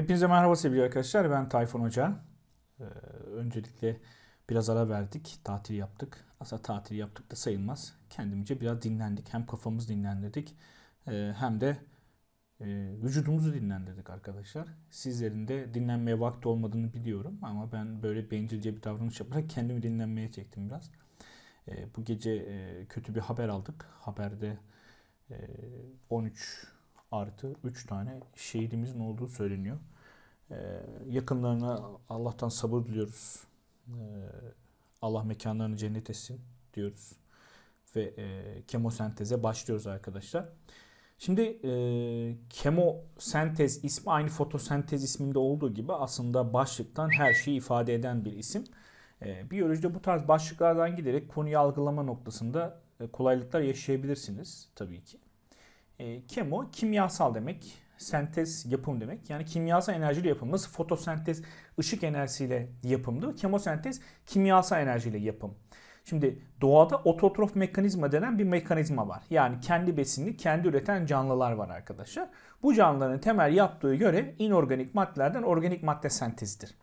Hepinize merhaba sevgili arkadaşlar. Ben Tayfun Hoca. Ee, öncelikle biraz ara verdik. Tatil yaptık. Aslında tatil yaptık da sayılmaz. Kendimce biraz dinlendik. Hem kafamızı dinlendirdik ee, hem de ee, vücudumuzu dinlendirdik arkadaşlar. Sizlerin de dinlenmeye vakti olmadığını biliyorum ama ben böyle bencilce bir davranış yaparak kendimi dinlenmeye çektim biraz. bu gece kötü bir haber aldık. Haberde 13 artı 3 tane şehidimizin olduğu söyleniyor. Ee, yakınlarına Allah'tan sabır diliyoruz. Ee, Allah mekanlarını cennet etsin diyoruz. Ve e, kemosenteze başlıyoruz arkadaşlar. Şimdi e, kemosentez ismi aynı fotosentez isminde olduğu gibi aslında başlıktan her şeyi ifade eden bir isim. E, biyolojide bu tarz başlıklardan giderek konuyu algılama noktasında e, kolaylıklar yaşayabilirsiniz tabii ki. E, kemo kimyasal demek. Sentez yapım demek. Yani kimyasal enerjiyle yapım. Nasıl fotosentez ışık enerjisiyle yapımdı. Kemosentez kimyasal enerjiyle yapım. Şimdi doğada ototrof mekanizma denen bir mekanizma var. Yani kendi besini kendi üreten canlılar var arkadaşlar. Bu canlıların temel yaptığı göre inorganik maddelerden organik madde sentezidir.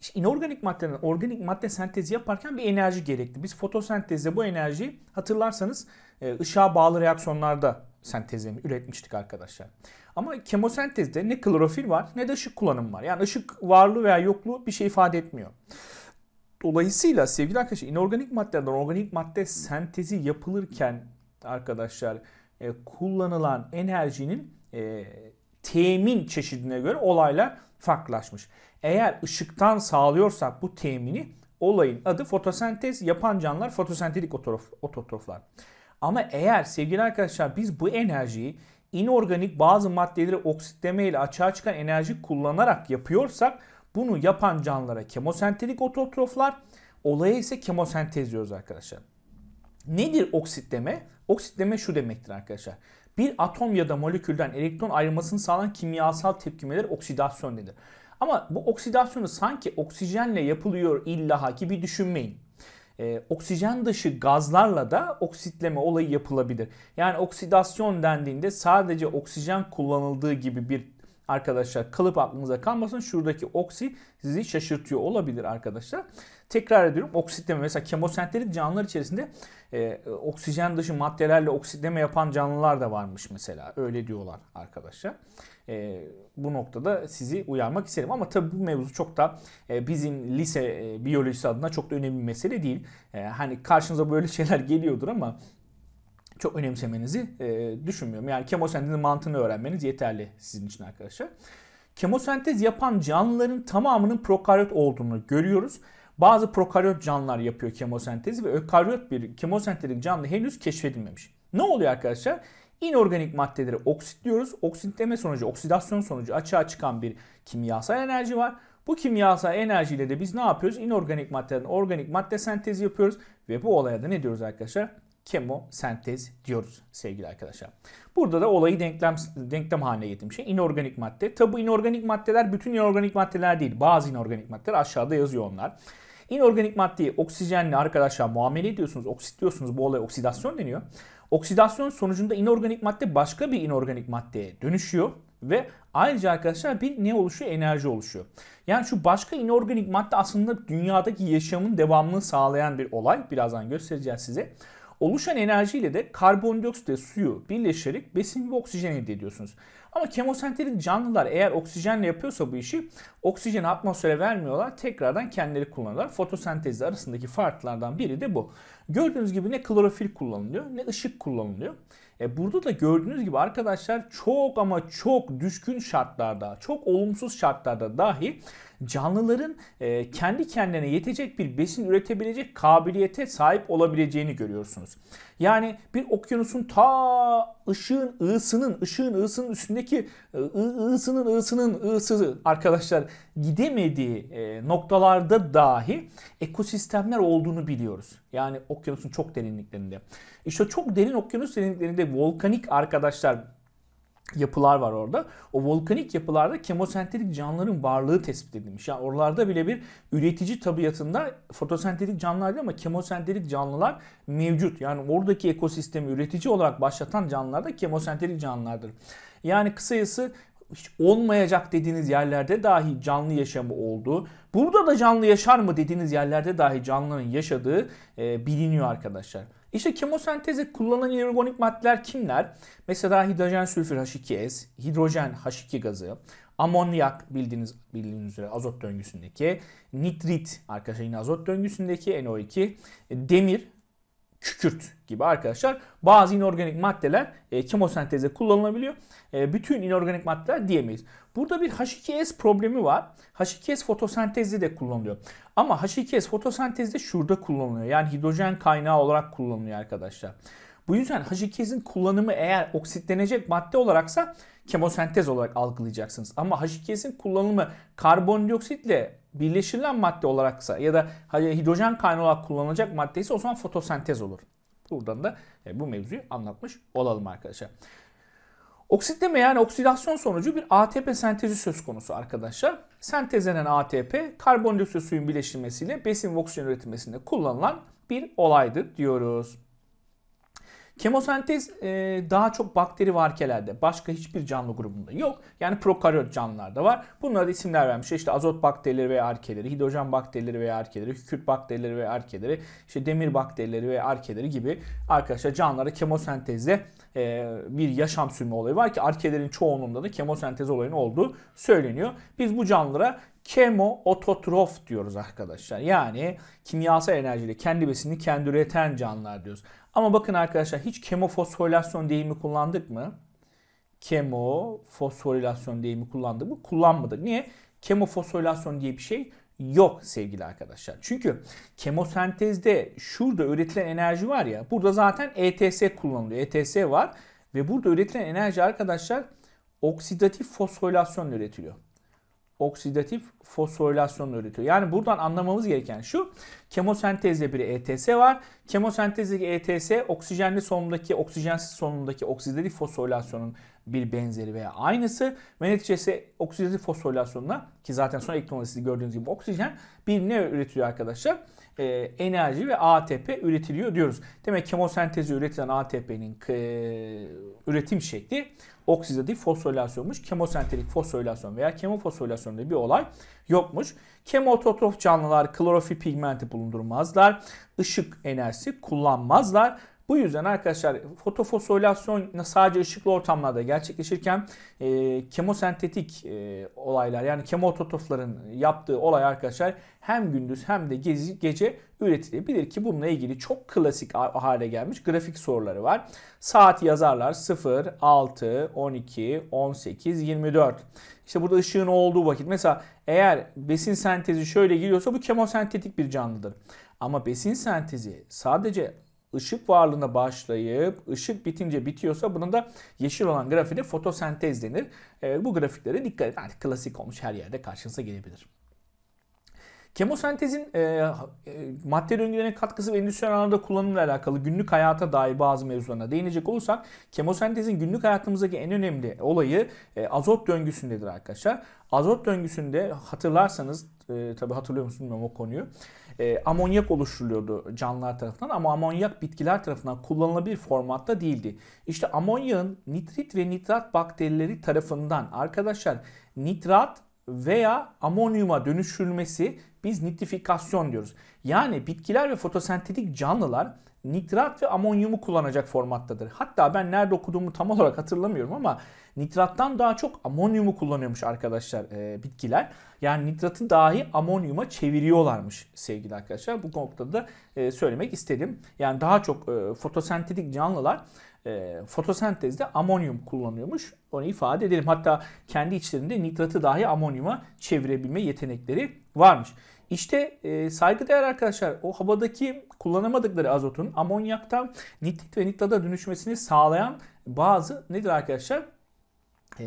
İşte inorganik maddeden organik madde sentezi yaparken bir enerji gerekli. Biz fotosentezde bu enerjiyi hatırlarsanız e, ışığa bağlı reaksiyonlarda sentezlerini üretmiştik arkadaşlar. Ama kemosentezde ne klorofil var ne de ışık kullanımı var. Yani ışık varlığı veya yokluğu bir şey ifade etmiyor. Dolayısıyla sevgili arkadaşlar inorganik maddelerden organik madde sentezi yapılırken arkadaşlar e, kullanılan enerjinin e, temin çeşidine göre olaylar farklılaşmış. Eğer ışıktan sağlıyorsak bu temini olayın adı fotosentez yapan canlılar fotosentetik ototroflar. Ama eğer sevgili arkadaşlar biz bu enerjiyi inorganik bazı maddeleri oksitleme ile açığa çıkan enerji kullanarak yapıyorsak bunu yapan canlılara kemosenterik ototroflar, olaya ise kemosentez diyoruz arkadaşlar. Nedir oksitleme? Oksitleme şu demektir arkadaşlar. Bir atom ya da molekülden elektron ayrılmasını sağlayan kimyasal tepkimeler oksidasyon denir. Ama bu oksidasyonu sanki oksijenle yapılıyor illa ki bir düşünmeyin e, oksijen dışı gazlarla da oksitleme olayı yapılabilir. Yani oksidasyon dendiğinde sadece oksijen kullanıldığı gibi bir arkadaşlar kalıp aklınıza kalmasın. Şuradaki oksi sizi şaşırtıyor olabilir arkadaşlar. Tekrar ediyorum oksitleme mesela kemosenterik canlılar içerisinde e, oksijen dışı maddelerle oksitleme yapan canlılar da varmış mesela. Öyle diyorlar arkadaşlar e, bu noktada sizi uyarmak isterim. Ama tabii bu mevzu çok da e, bizim lise e, biyolojisi adına çok da önemli bir mesele değil. E, hani karşınıza böyle şeyler geliyordur ama çok önemsemenizi e, düşünmüyorum. Yani kemosentezin mantığını öğrenmeniz yeterli sizin için arkadaşlar. Kemosentez yapan canlıların tamamının prokaryot olduğunu görüyoruz. Bazı prokaryot canlılar yapıyor kemosentezi ve ökaryot bir kemosentetik canlı henüz keşfedilmemiş. Ne oluyor arkadaşlar? inorganik maddeleri oksitliyoruz. Oksitleme sonucu, oksidasyon sonucu açığa çıkan bir kimyasal enerji var. Bu kimyasal enerjiyle de biz ne yapıyoruz? İnorganik maddeden organik madde sentezi yapıyoruz ve bu olaya da ne diyoruz arkadaşlar? kemosentez diyoruz sevgili arkadaşlar. Burada da olayı denklem, denklem haline getirmiş. İnorganik madde. Tabi inorganik maddeler bütün inorganik maddeler değil. Bazı inorganik maddeler aşağıda yazıyor onlar. İnorganik maddeyi oksijenle arkadaşlar muamele ediyorsunuz, oksitliyorsunuz. Bu olay oksidasyon deniyor. Oksidasyon sonucunda inorganik madde başka bir inorganik maddeye dönüşüyor ve ayrıca arkadaşlar bir ne oluşuyor? Enerji oluşuyor. Yani şu başka inorganik madde aslında dünyadaki yaşamın devamını sağlayan bir olay. Birazdan göstereceğiz size. Oluşan enerjiyle de karbondioksit ve suyu birleşerek besin ve oksijen elde ediyorsunuz. Ama kemosenterik canlılar eğer oksijenle yapıyorsa bu işi oksijen atmosfere vermiyorlar. Tekrardan kendileri kullanıyorlar. Fotosentezle arasındaki farklardan biri de bu. Gördüğünüz gibi ne klorofil kullanılıyor ne ışık kullanılıyor. E burada da gördüğünüz gibi arkadaşlar çok ama çok düşkün şartlarda, çok olumsuz şartlarda dahi canlıların e, kendi kendine yetecek bir besin üretebilecek kabiliyete sahip olabileceğini görüyorsunuz. Yani bir okyanusun ta ışığın ısının ışığın ısının üstündeki e, ısının ısının ığısı arkadaşlar gidemediği e, noktalarda dahi ekosistemler olduğunu biliyoruz. Yani okyanusun çok derinliklerinde. İşte çok derin okyanus derinliklerinde volkanik arkadaşlar yapılar var orada. O volkanik yapılarda kemosentetik canlıların varlığı tespit edilmiş. Yani oralarda bile bir üretici tabiatında fotosentetik canlılar değil ama kemosentetik canlılar mevcut. Yani oradaki ekosistemi üretici olarak başlatan canlılar da kemosentetik canlılardır. Yani kısayası hiç olmayacak dediğiniz yerlerde dahi canlı yaşamı olduğu, burada da canlı yaşar mı dediğiniz yerlerde dahi canlıların yaşadığı e, biliniyor arkadaşlar. İşte kemosentezde kullanılan inorganik maddeler kimler? Mesela hidrojen sülfür H2S, hidrojen H2 gazı, amonyak bildiğiniz bildiğiniz üzere azot döngüsündeki, nitrit arkadaşlar yine azot döngüsündeki NO2, e, demir kükürt gibi arkadaşlar bazı inorganik maddeler e, kemosenteze kullanılabiliyor. E, bütün inorganik maddeler diyemeyiz. Burada bir H2S problemi var. H2S fotosentezde de kullanılıyor. Ama H2S fotosentezde şurada kullanılıyor. Yani hidrojen kaynağı olarak kullanılıyor arkadaşlar. Bu yüzden h 2 kullanımı eğer oksitlenecek madde olaraksa kemosentez olarak algılayacaksınız. Ama h 2 kullanımı karbondioksitle birleşilen madde olaraksa ya da hidrojen kaynağı olarak kullanılacak madde ise o zaman fotosentez olur. Buradan da e, bu mevzuyu anlatmış olalım arkadaşlar. Oksitleme yani oksidasyon sonucu bir ATP sentezi söz konusu arkadaşlar. Sentezlenen ATP karbondioksit suyun birleştirmesiyle besin ve oksijen üretilmesinde kullanılan bir olaydır diyoruz. Kemosentez e, daha çok bakteri varkelerde, başka hiçbir canlı grubunda yok. Yani prokaryot canlılarda var. Bunlara da isimler vermişler. İşte azot bakterileri veya arkeleri, hidrojen bakterileri veya arkeleri, kükürt bakterileri veya arkeleri, işte demir bakterileri veya arkeleri gibi arkadaşlar canlılara kemosentezle e, bir yaşam sürme olayı var ki arkelerin çoğunluğunda da kemosentez olayının olduğu söyleniyor. Biz bu canlılara kemo ototrof diyoruz arkadaşlar. Yani kimyasal enerjiyle kendi besini kendi üreten canlılar diyoruz. Ama bakın arkadaşlar hiç kemofosforilasyon deyimi kullandık mı? Kemofosforilasyon deyimi kullandık mı? Kullanmadık. Niye? Kemofosforilasyon diye bir şey yok sevgili arkadaşlar. Çünkü kemosentezde şurada üretilen enerji var ya burada zaten ETS kullanılıyor. ETS var ve burada üretilen enerji arkadaşlar oksidatif fosforilasyonla üretiliyor oksidatif fosforilasyon üretiyor. Yani buradan anlamamız gereken şu. kemosentezle bir ETS var. Kemosentezdeki ETS oksijenli solunumdaki oksijensiz solunumdaki oksidatif fosforilasyonun bir benzeri veya aynısı. Ve neticesi oksidatif fosforilasyonla ki zaten son elektrolizde gördüğünüz gibi oksijen bir ne üretiyor arkadaşlar? Ee, enerji ve ATP üretiliyor diyoruz. Demek kemosentezi üretilen ATP'nin e, üretim şekli oksidatif fosforilasyonmuş. Kemosentrik fosforilasyon veya kemofosforilasyon diye bir olay yokmuş. Kemototrof canlılar klorofil pigmenti bulundurmazlar. Işık enerjisi kullanmazlar. Bu yüzden arkadaşlar fotofosforilasyon sadece ışıklı ortamlarda gerçekleşirken e, kemosentetik e, olaylar yani kemototofların yaptığı olay arkadaşlar hem gündüz hem de gezi, gece üretilebilir ki bununla ilgili çok klasik hale gelmiş grafik soruları var. Saat yazarlar 0, 6, 12, 18, 24. İşte burada ışığın olduğu vakit mesela eğer besin sentezi şöyle giriyorsa bu kemosentetik bir canlıdır. Ama besin sentezi sadece ışık varlığına başlayıp ışık bitince bitiyorsa bunun da yeşil olan grafiğine fotosentez denir. E, bu grafiklere dikkat edin. Artık klasik olmuş her yerde karşınıza gelebilir. Kemosentezin e, e, madde döngülerine katkısı ve endüstriyel alanda kullanımla alakalı günlük hayata dair bazı mevzularına değinecek olursak kemosentezin günlük hayatımızdaki en önemli olayı e, azot döngüsündedir arkadaşlar. Azot döngüsünde hatırlarsanız e, tabi hatırlıyor musunuz o konuyu e, amonyak oluşturuluyordu canlılar tarafından ama amonyak bitkiler tarafından kullanılabilir formatta değildi. İşte amonyağın nitrit ve nitrat bakterileri tarafından arkadaşlar nitrat veya amonyuma dönüşülmesi biz nitrifikasyon diyoruz. Yani bitkiler ve fotosentetik canlılar nitrat ve amonyumu kullanacak formattadır. Hatta ben nerede okuduğumu tam olarak hatırlamıyorum ama nitrattan daha çok amonyumu kullanıyormuş arkadaşlar e, bitkiler. Yani nitratı dahi amonyuma çeviriyorlarmış sevgili arkadaşlar. Bu noktada da e, söylemek istedim. Yani daha çok e, fotosentetik canlılar e, ee, fotosentezde amonyum kullanıyormuş. Onu ifade edelim. Hatta kendi içlerinde nitratı dahi amonyuma çevirebilme yetenekleri varmış. İşte e, saygıdeğer arkadaşlar o havadaki kullanamadıkları azotun amonyaktan nitrit ve nitrata dönüşmesini sağlayan bazı nedir arkadaşlar? E,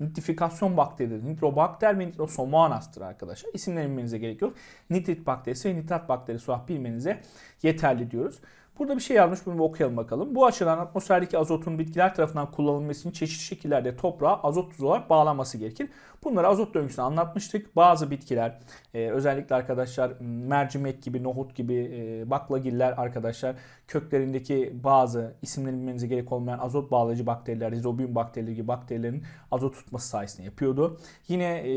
nitrifikasyon bakterileri, nitrobakter ve nitrosomonastır arkadaşlar. İsimlerini bilmenize gerek yok. Nitrit bakterisi ve nitrat bakterisi olarak bilmenize yeterli diyoruz. Burada bir şey yazmış bunu bir okuyalım bakalım. Bu açıdan atmosferdeki azotun bitkiler tarafından kullanılmasının çeşitli şekillerde toprağa azot tuzu olarak bağlanması gerekir. Bunları azot döngüsünü anlatmıştık. Bazı bitkiler e, özellikle arkadaşlar mercimek gibi, nohut gibi, e, baklagiller arkadaşlar köklerindeki bazı isimlerini bilmenize gerek olmayan azot bağlayıcı bakteriler, rizobium bakterileri gibi bakterilerin azot tutması sayesinde yapıyordu. Yine e,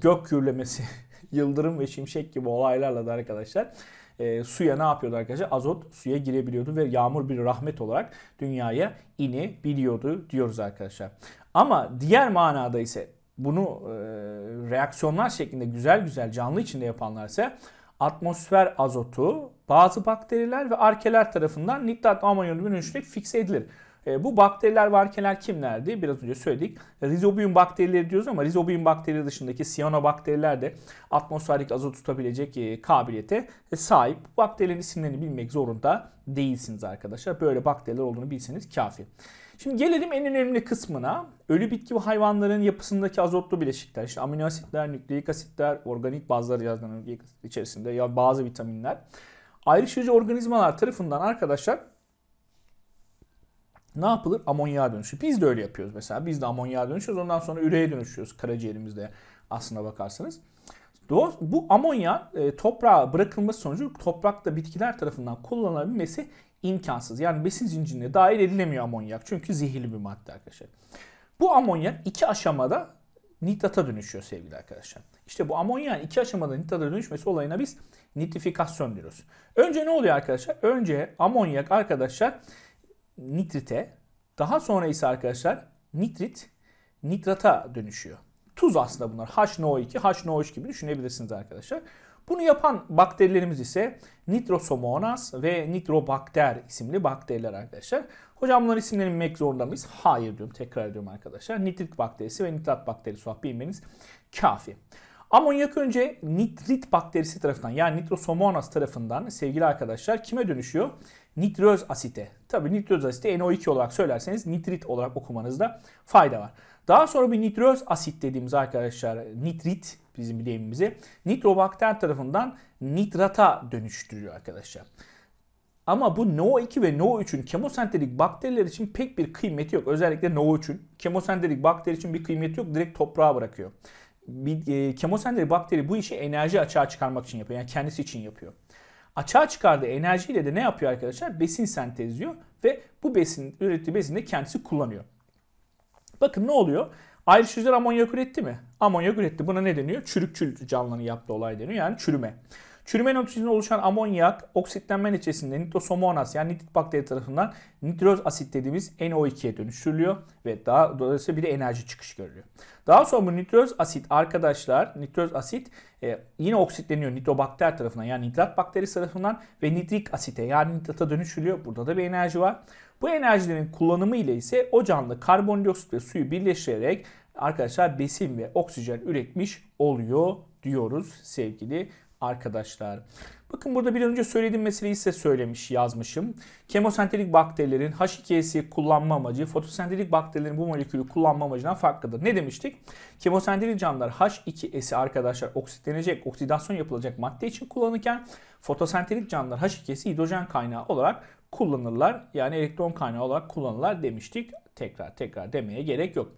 gök gürlemesi, yıldırım ve şimşek gibi olaylarla da arkadaşlar e, suya ne yapıyordu arkadaşlar? Azot suya girebiliyordu ve yağmur bir rahmet olarak dünyaya inebiliyordu diyoruz arkadaşlar. Ama diğer manada ise bunu e, reaksiyonlar şeklinde güzel güzel canlı içinde yapanlar ise atmosfer azotu bazı bakteriler ve arkeler tarafından nitrat amonyum dönüşerek fikse edilir. E, bu bakteriler varkenler kimlerdi? Biraz önce söyledik. Rizobium bakterileri diyoruz ama rizobium bakterileri dışındaki siyanobakteriler de atmosferik azot tutabilecek e, kabiliyete sahip. Bu bakterilerin isimlerini bilmek zorunda değilsiniz arkadaşlar. Böyle bakteriler olduğunu bilseniz kafi. Şimdi gelelim en önemli kısmına. Ölü bitki ve hayvanların yapısındaki azotlu bileşikler. İşte amino asitler, nükleik asitler, organik bazıları yazdığım içerisinde ya bazı vitaminler. Ayrışıcı organizmalar tarafından arkadaşlar ne yapılır? Amonyağa dönüşü. Biz de öyle yapıyoruz mesela. Biz de amonyağa dönüşüyoruz. Ondan sonra üreye dönüşüyoruz karaciğerimizde aslına bakarsanız. Bu amonya e, toprağa bırakılması sonucu toprakta bitkiler tarafından kullanılabilmesi imkansız. Yani besin zincirine dahil edilemiyor amonyak. Çünkü zehirli bir madde arkadaşlar. Bu amonyak iki aşamada nitrata dönüşüyor sevgili arkadaşlar. İşte bu amonyağın iki aşamada nitrata dönüşmesi olayına biz nitrifikasyon diyoruz. Önce ne oluyor arkadaşlar? Önce amonyak arkadaşlar nitrite, daha sonra ise arkadaşlar nitrit nitrata dönüşüyor. Tuz aslında bunlar. HNO2, HNO3 gibi düşünebilirsiniz arkadaşlar. Bunu yapan bakterilerimiz ise Nitrosomonas ve Nitrobakter isimli bakteriler arkadaşlar. Hocam bunların isimlerini bilmek zorunda mıyız? Hayır diyorum tekrar ediyorum arkadaşlar. Nitrit bakterisi ve nitrat bakterisi olarak bilmeniz kafi. Amonyak önce nitrit bakterisi tarafından yani nitrosomonas tarafından sevgili arkadaşlar kime dönüşüyor? Nitroz asite. Tabi nitroz asite NO2 olarak söylerseniz nitrit olarak okumanızda fayda var. Daha sonra bir nitroz asit dediğimiz arkadaşlar nitrit bizim bir nitrobakter tarafından nitrata dönüştürüyor arkadaşlar. Ama bu NO2 ve NO3'ün kemosentetik bakteriler için pek bir kıymeti yok. Özellikle NO3'ün kemosentetik bakteri için bir kıymeti yok. Direkt toprağa bırakıyor bir, e, kemosentez bakteri bu işi enerji açığa çıkarmak için yapıyor. Yani kendisi için yapıyor. Açığa çıkardığı enerjiyle de ne yapıyor arkadaşlar? Besin sentezliyor ve bu besin ürettiği besini de kendisi kullanıyor. Bakın ne oluyor? Ayrışıcılar amonyak üretti mi? Amonyak üretti. Buna ne deniyor? Çürükçül canlının yaptığı olay deniyor. Yani çürüme. Çürüme neotoksininden oluşan amonyak oksitlenme neticesinde nitrosomonas yani nitrit bakteri tarafından nitroz asit dediğimiz NO2'ye dönüştürülüyor ve daha dolayısıyla bir de enerji çıkış görülüyor. Daha sonra bu nitroz asit arkadaşlar nitroz asit e, yine oksitleniyor nitrobakter tarafından yani nitrat bakteri tarafından ve nitrik asite yani nitrata dönüşülüyor. Burada da bir enerji var. Bu enerjilerin kullanımı ile ise o canlı karbondioksit ve suyu birleştirerek arkadaşlar besin ve oksijen üretmiş oluyor diyoruz sevgili arkadaşlar. Bakın burada bir önce söylediğim meseleyi size söylemiş, yazmışım. Kemosentetik bakterilerin H2S'yi kullanma amacı fotosentetik bakterilerin bu molekülü kullanma amacından farklıdır. Ne demiştik? Kemosentetik canlılar H2S'i arkadaşlar oksitlenecek, oksidasyon yapılacak madde için kullanırken fotosentetik canlılar H2S'i hidrojen kaynağı olarak kullanırlar. Yani elektron kaynağı olarak kullanırlar demiştik. Tekrar tekrar demeye gerek yok.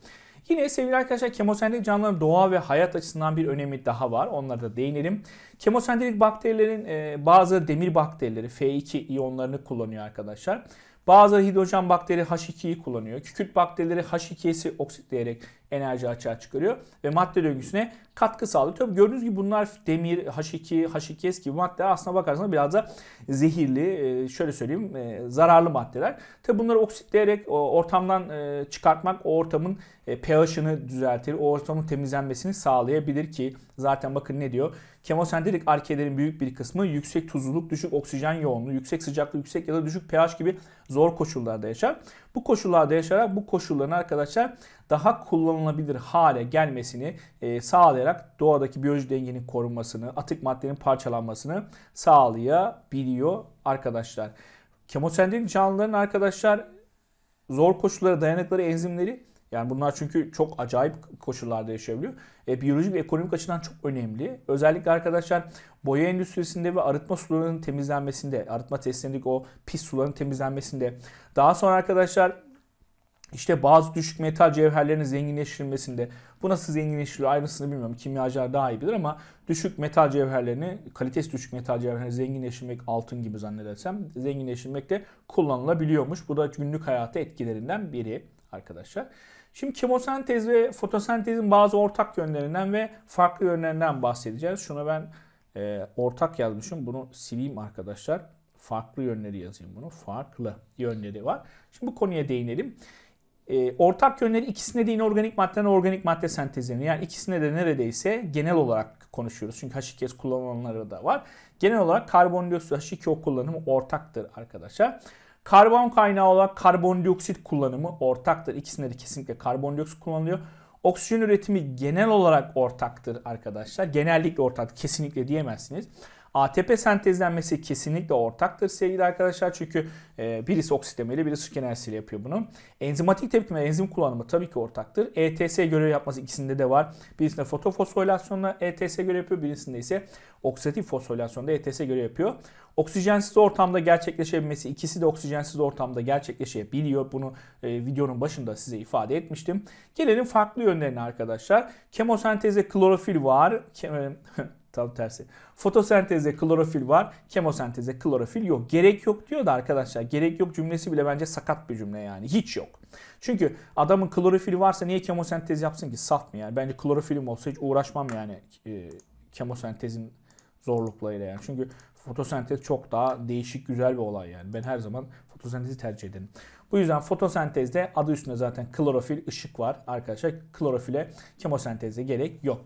Yine sevgili arkadaşlar kemosenderik canlıların doğa ve hayat açısından bir önemi daha var. Onlara da değinelim. Kemosenderik bakterilerin e, bazı demir bakterileri F2 iyonlarını kullanıyor arkadaşlar. Bazı hidrojen bakteri H2'yi kullanıyor. Kükürt bakterileri H2'si oksitleyerek enerji açığa çıkarıyor ve madde döngüsüne katkı sağlıyor. Tabii gördüğünüz gibi bunlar demir, H2, H2S gibi maddeler aslına bakarsanız biraz da zehirli, e, şöyle söyleyeyim e, zararlı maddeler. Tabii bunları oksitleyerek ortamdan e, çıkartmak o ortamın pH'ını düzeltir, o ortamın temizlenmesini sağlayabilir ki zaten bakın ne diyor? Kemosentetik arkelerin büyük bir kısmı yüksek tuzluluk, düşük oksijen yoğunluğu, yüksek sıcaklık, yüksek ya da düşük pH gibi zor koşullarda yaşar. Bu koşullarda yaşarak bu koşulların arkadaşlar daha kullanılabilir hale gelmesini e, sağlayarak doğadaki biyoloji dengenin korunmasını, atık maddelerin parçalanmasını sağlayabiliyor arkadaşlar. Kemosenderik canlıların arkadaşlar zor koşullara dayanıkları enzimleri yani bunlar çünkü çok acayip koşullarda yaşayabiliyor. E, biyolojik ve ekonomik açıdan çok önemli. Özellikle arkadaşlar boya endüstrisinde ve arıtma sularının temizlenmesinde, arıtma tesislerindeki o pis suların temizlenmesinde. Daha sonra arkadaşlar işte bazı düşük metal cevherlerin zenginleştirilmesinde bu nasıl zenginleştiriyor ayrıntısını bilmiyorum. kimyacılar daha iyi bilir ama düşük metal cevherlerini, kalitesi düşük metal cevherlerini zenginleştirmek altın gibi zannedersem zenginleştirmek de kullanılabiliyormuş. Bu da günlük hayata etkilerinden biri arkadaşlar. Şimdi kemosentez ve fotosentezin bazı ortak yönlerinden ve farklı yönlerinden bahsedeceğiz. Şunu ben e, ortak yazmışım. Bunu sileyim arkadaşlar. Farklı yönleri yazayım bunu. Farklı yönleri var. Şimdi bu konuya değinelim e, ortak yönleri ikisinde de inorganik maddeden organik madde sentezlerini yani ikisinde de neredeyse genel olarak konuşuyoruz. Çünkü H2S kullanılanları da var. Genel olarak karbondioksit H2O kullanımı ortaktır arkadaşlar. Karbon kaynağı olarak karbondioksit kullanımı ortaktır. İkisinde de kesinlikle karbondioksit kullanılıyor. Oksijen üretimi genel olarak ortaktır arkadaşlar. Genellikle ortak kesinlikle diyemezsiniz. ATP sentezlenmesi kesinlikle ortaktır sevgili arkadaşlar. Çünkü e, birisi oksitlemeli birisi su enerjisiyle yapıyor bunu. Enzimatik tepkime enzim kullanımı tabii ki ortaktır. ETS görevi yapması ikisinde de var. Birisinde fotofosforilasyonla ETS görevi yapıyor. Birisinde ise oksidatif fosforilasyonda ETS görevi yapıyor. Oksijensiz ortamda gerçekleşebilmesi ikisi de oksijensiz ortamda gerçekleşebiliyor. Bunu e, videonun başında size ifade etmiştim. Gelelim farklı yönlerine arkadaşlar. Kemosenteze klorofil var. Ke Tam tersi. Fotosentezde klorofil var, kemosentezde klorofil yok. Gerek yok diyor da arkadaşlar gerek yok cümlesi bile bence sakat bir cümle yani. Hiç yok. Çünkü adamın klorofili varsa niye kemosentez yapsın ki? Saf mı yani? Bence klorofilim olsa hiç uğraşmam yani e, kemosentezin zorluklarıyla yani. Çünkü fotosentez çok daha değişik güzel bir olay yani. Ben her zaman fotosentezi tercih ederim. Bu yüzden fotosentezde adı üstünde zaten klorofil ışık var arkadaşlar. Klorofile kemosenteze gerek yok.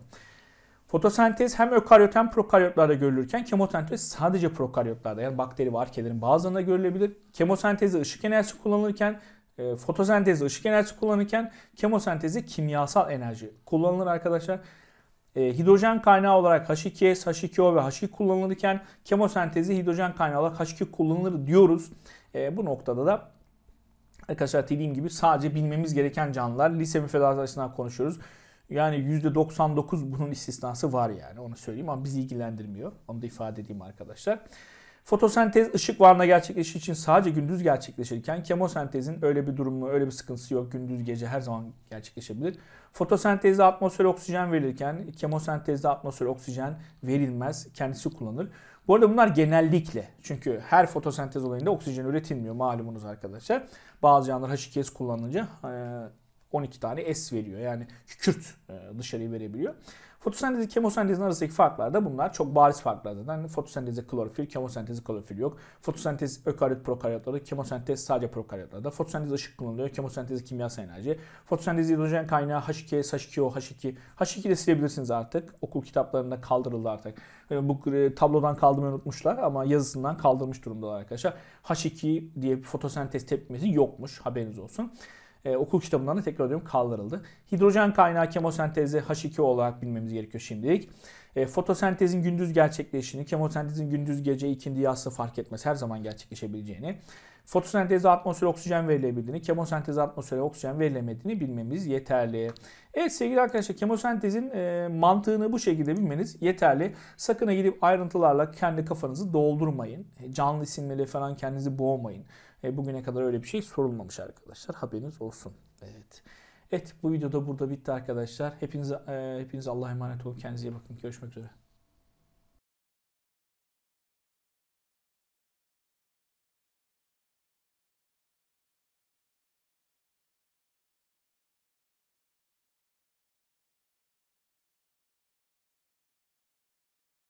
Fotosentez hem ökaryot hem prokaryotlarda görülürken kemosentez sadece prokaryotlarda yani bakteri ve arkelerin bazılarında görülebilir. Kemosentezde ışık enerjisi kullanılırken e, fotosentezde ışık enerjisi kullanırken kemosentezde kimyasal enerji kullanılır arkadaşlar. E, hidrojen kaynağı olarak H2S, H2O ve H2 kullanılırken kemosentezde hidrojen kaynağı olarak H2 kullanılır diyoruz. E, bu noktada da arkadaşlar dediğim gibi sadece bilmemiz gereken canlılar. Lise müfredatı açısından konuşuyoruz. Yani %99 bunun istisnası var yani onu söyleyeyim ama bizi ilgilendirmiyor. Onu da ifade edeyim arkadaşlar. Fotosentez ışık varlığına gerçekleşir için sadece gündüz gerçekleşirken kemosentezin öyle bir durumu, öyle bir sıkıntısı yok. Gündüz gece her zaman gerçekleşebilir. Fotosentezde atmosfer oksijen verilirken kemosentezde atmosfer oksijen verilmez. Kendisi kullanır. Bu arada bunlar genellikle çünkü her fotosentez olayında oksijen üretilmiyor malumunuz arkadaşlar. Bazı canlılar H2S kullanınca e 12 tane S veriyor. Yani kürt e, dışarıyı verebiliyor. Fotosentezle kemosentezin arasındaki farklar da bunlar. Çok bariz farklar zaten. Yani fotosentezde klorofil, kemosentezde klorofil yok. Fotosentez ökaryot prokaryotlarda, kemosentez sadece prokaryotlarda. Fotosentez ışık kullanılıyor, kemosentez kimyasal enerji. Fotosentez hidrojen kaynağı H2, H2O, H2. H2 de silebilirsiniz artık. Okul kitaplarında kaldırıldı artık. E, bu e, tablodan kaldırmayı unutmuşlar ama yazısından kaldırmış durumdalar arkadaşlar. H2 diye bir fotosentez tepkimesi yokmuş haberiniz olsun e, okul kitabından da tekrar ediyorum kaldırıldı. Hidrojen kaynağı kemosentezi H2 olarak bilmemiz gerekiyor şimdilik. E, fotosentezin gündüz gerçekleştiğini, kemosentezin gündüz gece ikindi yassı fark etmez her zaman gerçekleşebileceğini, fotosenteze atmosfere oksijen verilebildiğini, kemosenteze atmosfere oksijen verilemediğini bilmemiz yeterli. Evet sevgili arkadaşlar kemosentezin e, mantığını bu şekilde bilmeniz yeterli. Sakın gidip ayrıntılarla kendi kafanızı doldurmayın. Canlı isimleri falan kendinizi boğmayın. E, bugüne kadar öyle bir şey sorulmamış arkadaşlar. Haberiniz olsun. Evet. Evet bu videoda burada bitti arkadaşlar. Hepinize, e, hepinize Allah'a emanet olun. Kendinize iyi bakın. Görüşmek üzere.